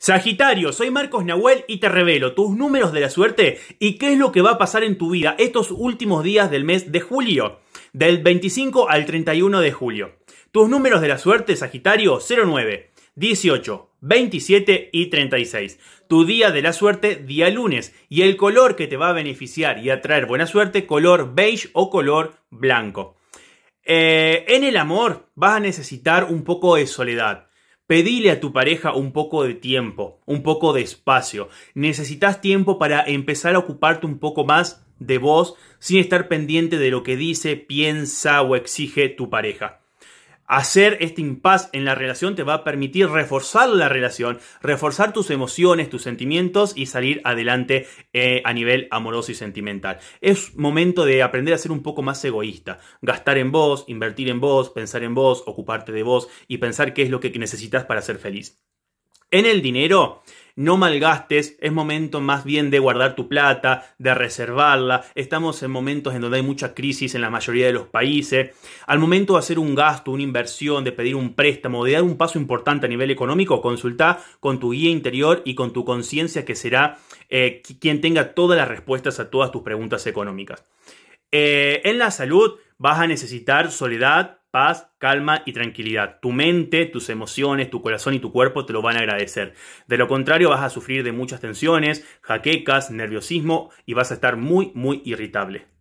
Sagitario, soy Marcos Nahuel y te revelo tus números de la suerte y qué es lo que va a pasar en tu vida estos últimos días del mes de julio, del 25 al 31 de julio. Tus números de la suerte, Sagitario, 09, 18, 27 y 36. Tu día de la suerte, día lunes, y el color que te va a beneficiar y atraer buena suerte, color beige o color blanco. Eh, en el amor vas a necesitar un poco de soledad Pedile a tu pareja un poco de tiempo, un poco de espacio. Necesitas tiempo para empezar a ocuparte un poco más de vos sin estar pendiente de lo que dice, piensa o exige tu pareja. Hacer este impasse en la relación te va a permitir reforzar la relación, reforzar tus emociones, tus sentimientos y salir adelante eh, a nivel amoroso y sentimental. Es momento de aprender a ser un poco más egoísta, gastar en vos, invertir en vos, pensar en vos, ocuparte de vos y pensar qué es lo que necesitas para ser feliz. En el dinero, no malgastes, es momento más bien de guardar tu plata, de reservarla. Estamos en momentos en donde hay mucha crisis en la mayoría de los países. Al momento de hacer un gasto, una inversión, de pedir un préstamo, de dar un paso importante a nivel económico, consulta con tu guía interior y con tu conciencia que será eh, quien tenga todas las respuestas a todas tus preguntas económicas. Eh, en la salud vas a necesitar soledad, paz, calma y tranquilidad. Tu mente, tus emociones, tu corazón y tu cuerpo te lo van a agradecer. De lo contrario vas a sufrir de muchas tensiones, jaquecas, nerviosismo y vas a estar muy, muy irritable.